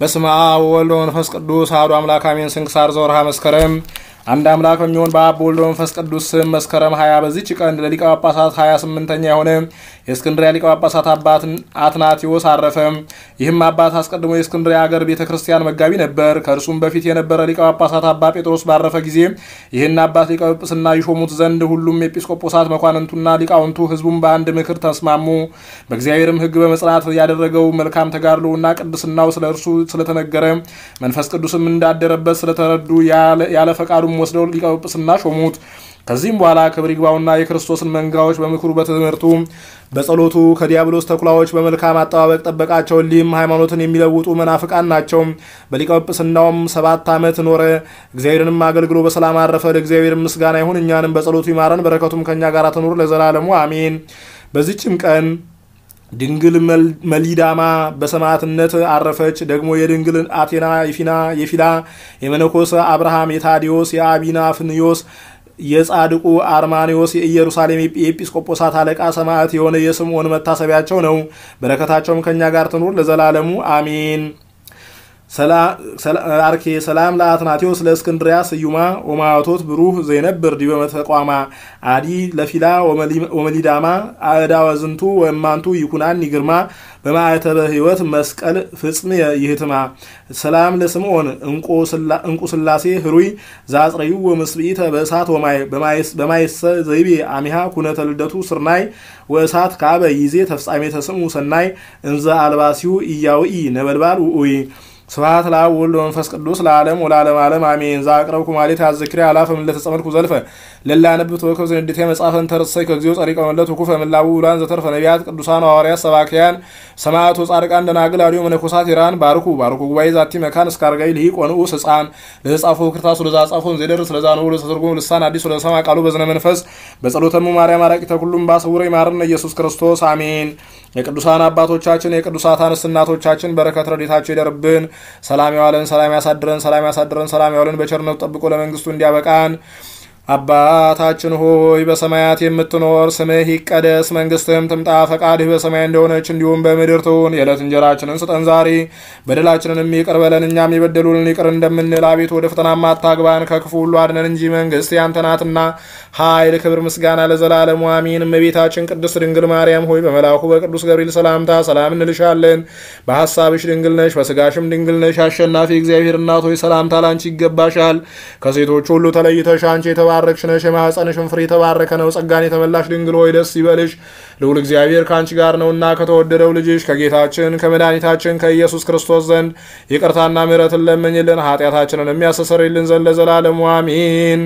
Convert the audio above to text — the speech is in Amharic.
በስመ አብ ወወልድ ወመንፈስ ቅዱስ አሐዱ አምላክ አሜን። ስንክሳር ዘወርሃ መስከረም አንድ አምላክ በሚሆን በአብ በወልድ በመንፈስ ቅዱስ ስም መስከረም ሀያ በዚች ቀን ለሊቀ ጳጳሳት 28 ስምንተኛ የሆነ የእስክንድሪያ ሊቀ ጳጳሳት አባት አትናቴዎስ አረፈ። ይህም አባት አስቀድሞ የእስክንድሪያ ሀገር ቤተ ክርስቲያን መጋቢ ነበር። ከእርሱም በፊት የነበረ ሊቀ ጳጳሳት አባ ጴጥሮስ ባረፈ ጊዜ ይህን አባት ሊቀ ጵጵስና ይሾሙት ዘንድ ሁሉም ኤጲስቆጶሳት፣ መኳንንቱና ሊቃውንቱ ህዝቡን በአንድ ምክር ተስማሙ። በእግዚአብሔርም ሕግ በመጽናት ያደረገው መልካም ተጋድሎና ቅድስናው ስለ እርሱ ስለተነገረ መንፈስ ቅዱስም እንዳደረበት ስለተረዱ ያለ ፈቃዱ ወስደው ሊቀ ጵጵስና ሾሙት። ከዚህም በኋላ ክብር ይግባውና የክርስቶስን መንጋዎች በምክሩ በትምህርቱ በጸሎቱ ከዲያብሎስ ተኩላዎች በመልካም አጠባበቅ ጠበቃቸው። ሊም ሃይማኖትን የሚለውጡ መናፍቃን ናቸው። በሊቀ ጵጵስናውም ሰባት ዓመት ኖረ። እግዚአብሔርንም አገልግሎ በሰላም አረፈ። ለእግዚአብሔር ምስጋና ይሁን፣ እኛንም በጸሎቱ ይማረን፣ በረከቱም ከእኛ ጋር ትኑር ለዘላለሙ አሜን። በዚችም ቀን ድንግል መሊዳማ በሰማዕትነት አረፈች። ደግሞ የድንግል አቴና፣ የፊና፣ የፊላ፣ የመነኮሰ አብርሃም፣ የታዲዮስ፣ ፍንዮስ የጻድቁ አርማኒዎስ የኢየሩሳሌም የኤጲስቆጶሳት አለቃ ሰማዕት የሆነ የስምዖን መታሰቢያቸው ነው። በረከታቸውም ከእኛ ጋር ትኑር ለዘላለሙ አሜን። አርኬ ሰላም ለአትናቴዎስ ለእስክንድሪያ ስዩማ ወማቶት ብሩህ ዘይነብር ዲበ መተቋማ አዲ ለፊላ ወመሊዳማ አእዳ ወዝንቱ ወማንቱ ይኩናኒ ግርማ በማዕተበ ሕይወት መስቀል ፍጽም ይህትማ ሰላም ለስምዖን እንቁ ስላሴ ህሩይ ዛጽረዩ ወምስብኢተ በእሳት ወማይ በማይሰ ዘይቤ አሚሃ ኩነተ ልደቱ ስርናይ ወእሳት ካበ ይዜ ተፍጻሜ ተስሙ ሰናይ እንዘ አልባሲሁ እያውኢ ነበልባል ውኡይ ስብሐት ለአብ ወወልድ ወመንፈስ ቅዱስ ለዓለም ወለዓለመ ዓለም አሜን። ዘአቅረብኩ ማሌት አዝክሬ አላፈ እምእለ ተጸመድኩ ዘልፈ ለላነብ ተወከብ ዘንድቴ መጽሐፈ ተርሰይ ከግዚኦ ጸሪቀ መለት ኩፈ ምላቡ ውላን ዘተርፈ ነቢያት ቅዱሳን ሐዋርያት ሰባክያን ሰማዕቱ ጻድቃን ደናግል አድዮ መነኮሳት ኢራን ባርኩ ባርኩ ጉባኤ ዛቲ መካን እስካርጋይ ልሂቆ ንዑስ ሕፃን ለተጻፎ ክርታሱ ለዛ ጻፎን ዘደርስ ለዛ ነው ልሳን አዲስ ለሰማ ቃሉ በዝነ መንፈስ በጸሎተሙ ማርያም አራቂ ተኩሉም ባሰውረ ይማርን ኢየሱስ ክርስቶስ አሜን። የቅዱሳን አባቶቻችን የቅዱሳት አንስት እናቶቻችን በረከት ረዴታቸው ይደርብን። ሰላም ያዋለን፣ ሰላም ያሳድረን፣ ሰላም ያሳድረን፣ ሰላም ያዋለን። በቸርነቱ ጠብቆ ለመንግስቱ እንዲያበቃን አባታችን ሆይ በሰማያት የምትኖር ስምህ ይቀደስ፣ መንግስትህም ትምጣ፣ ፈቃድህ በሰማይ እንደሆነች እንዲሁም በምድር ትሁን። የዕለት እንጀራችንን ስጠን ዛሬ፣ በደላችንንም ይቅር በለን እኛም የበደሉልን ይቅር እንደምንል። አቤቱ ወደ ፈተናም አታግባን፣ ከክፉ ሁሉ አድነን እንጂ መንግስት ያንተ ናትና ኃይል፣ ክብር፣ ምስጋና ለዘላለሙ አሚን። እመቤታችን ቅድስት ድንግል ማርያም ሆይ በመላኩ በቅዱስ ገብርኤል ሰላምታ ሰላም እንልሻለን። በሐሳብሽ ድንግል ነሽ፣ በስጋሽም ድንግል ነሽ። አሸናፊ እግዚአብሔር እናት ሆይ ሰላምታ ላንቺ ይገባሻል። ከሴቶች ሁሉ ተለይተሽ አንቺ የተባ የተባረክሽ ነሽ፣ የማኅፀንሽም ፍሬ የተባረከ ነው። ጸጋን የተመላሽ ድንግል ሆይ ደስ ይበልሽ፣ ልዑል እግዚአብሔር ከአንቺ ጋር ነውና ከተወደደው ልጅሽ ከጌታችን ከመድኃኒታችን ከኢየሱስ ክርስቶስ ዘንድ ይቅርታና ምሕረትን ለምኝልን ኃጢአታችንን የሚያስተሰርይልን ዘንድ ለዘላለሙ አሚን።